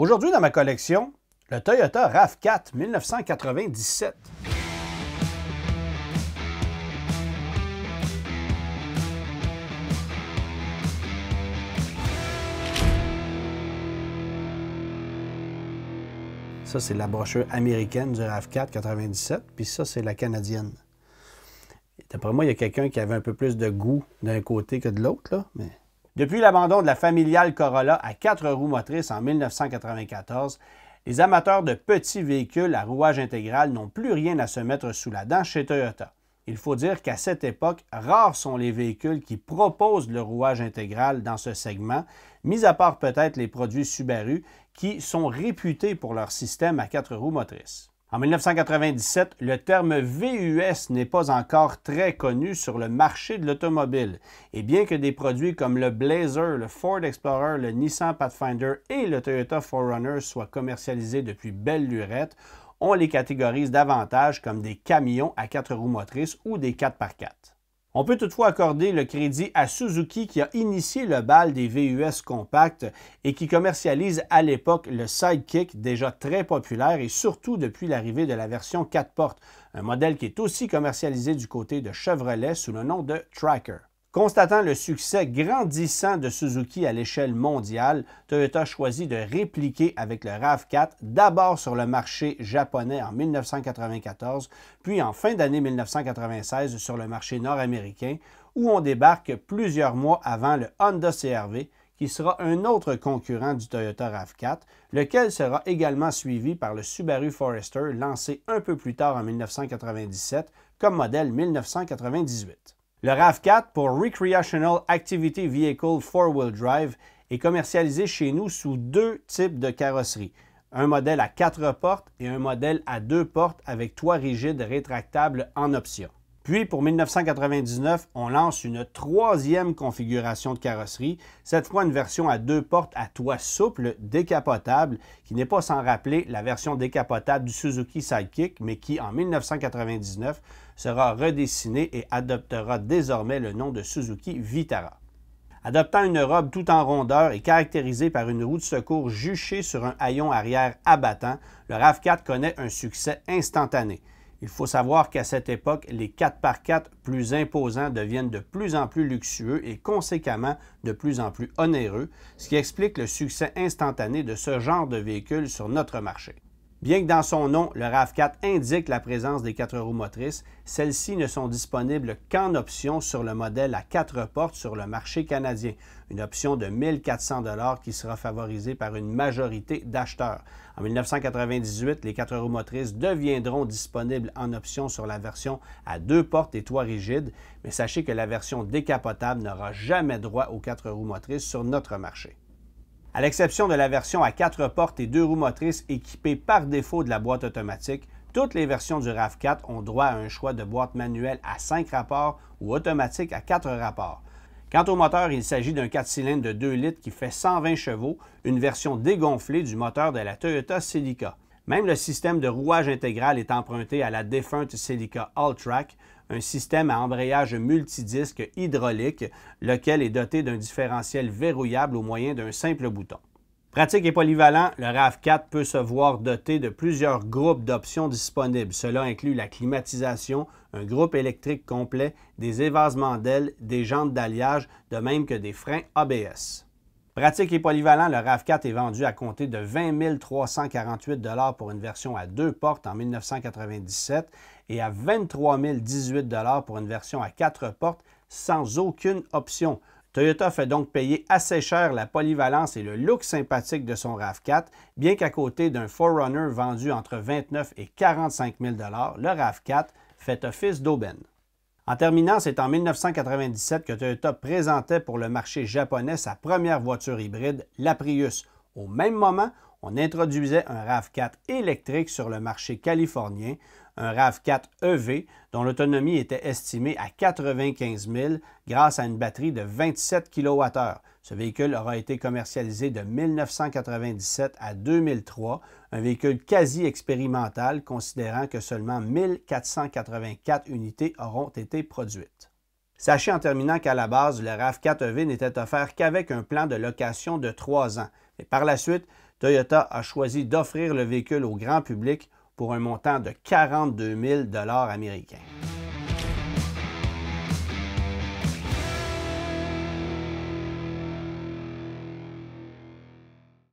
Aujourd'hui, dans ma collection, le Toyota RAV4 1997. Ça, c'est la brochure américaine du RAV4 97, puis ça, c'est la canadienne. D'après moi, il y a quelqu'un qui avait un peu plus de goût d'un côté que de l'autre, là, mais depuis l'abandon de la familiale Corolla à quatre roues motrices en 1994, les amateurs de petits véhicules à rouage intégral n'ont plus rien à se mettre sous la dent chez Toyota. Il faut dire qu'à cette époque, rares sont les véhicules qui proposent le rouage intégral dans ce segment, mis à part peut-être les produits Subaru qui sont réputés pour leur système à quatre roues motrices. En 1997, le terme VUS n'est pas encore très connu sur le marché de l'automobile, et bien que des produits comme le Blazer, le Ford Explorer, le Nissan Pathfinder et le Toyota Forerunner soient commercialisés depuis belle lurette, on les catégorise davantage comme des camions à quatre roues motrices ou des 4x4. On peut toutefois accorder le crédit à Suzuki qui a initié le bal des VUS compacts et qui commercialise à l'époque le Sidekick déjà très populaire et surtout depuis l'arrivée de la version 4 portes, un modèle qui est aussi commercialisé du côté de Chevrolet sous le nom de Tracker. Constatant le succès grandissant de Suzuki à l'échelle mondiale, Toyota choisit de répliquer avec le RAV4 d'abord sur le marché japonais en 1994, puis en fin d'année 1996 sur le marché nord-américain, où on débarque plusieurs mois avant le Honda CRV, qui sera un autre concurrent du Toyota RAV4, lequel sera également suivi par le Subaru Forester lancé un peu plus tard en 1997 comme modèle 1998. Le RAV4 pour Recreational Activity Vehicle Four-Wheel Drive est commercialisé chez nous sous deux types de carrosserie. Un modèle à quatre portes et un modèle à deux portes avec toit rigide rétractable en option. Puis pour 1999, on lance une troisième configuration de carrosserie, cette fois une version à deux portes à toit souple décapotable, qui n'est pas sans rappeler la version décapotable du Suzuki Sidekick, mais qui en 1999 sera redessinée et adoptera désormais le nom de Suzuki Vitara. Adoptant une robe tout en rondeur et caractérisée par une roue de secours juchée sur un haillon arrière abattant, le RAV4 connaît un succès instantané. Il faut savoir qu'à cette époque, les 4x4 plus imposants deviennent de plus en plus luxueux et conséquemment de plus en plus onéreux, ce qui explique le succès instantané de ce genre de véhicule sur notre marché. Bien que dans son nom, le RAV4 indique la présence des quatre roues motrices, celles-ci ne sont disponibles qu'en option sur le modèle à quatre portes sur le marché canadien, une option de 1400 qui sera favorisée par une majorité d'acheteurs. En 1998, les quatre roues motrices deviendront disponibles en option sur la version à deux portes et toit rigide, mais sachez que la version décapotable n'aura jamais droit aux quatre roues motrices sur notre marché. À l'exception de la version à quatre portes et deux roues motrices équipées par défaut de la boîte automatique, toutes les versions du RAV4 ont droit à un choix de boîte manuelle à 5 rapports ou automatique à 4 rapports. Quant au moteur, il s'agit d'un 4 cylindres de 2 litres qui fait 120 chevaux, une version dégonflée du moteur de la Toyota Celica. Même le système de rouage intégral est emprunté à la défunte Silica all un système à embrayage multidisque hydraulique, lequel est doté d'un différentiel verrouillable au moyen d'un simple bouton. Pratique et polyvalent, le RAV4 peut se voir doté de plusieurs groupes d'options disponibles. Cela inclut la climatisation, un groupe électrique complet, des évasements d'ailes, des jantes d'alliage, de même que des freins ABS. Pratique et polyvalent, le RAV4 est vendu à compter de 20 348 pour une version à deux portes en 1997 et à 23 018 pour une version à quatre portes sans aucune option. Toyota fait donc payer assez cher la polyvalence et le look sympathique de son RAV4, bien qu'à côté d'un 4Runner vendu entre 29 et 45 000 le RAV4 fait office d'aubaine. En terminant, c'est en 1997 que Toyota présentait pour le marché japonais sa première voiture hybride, la Prius. Au même moment, on introduisait un RAV4 électrique sur le marché californien, un RAV4 EV dont l'autonomie était estimée à 95 000 grâce à une batterie de 27 kWh. Ce véhicule aura été commercialisé de 1997 à 2003, un véhicule quasi expérimental considérant que seulement 1484 unités auront été produites. Sachez en terminant qu'à la base, le RAV4 EV n'était offert qu'avec un plan de location de 3 ans. et par la suite, Toyota a choisi d'offrir le véhicule au grand public pour un montant de 42 000 américains.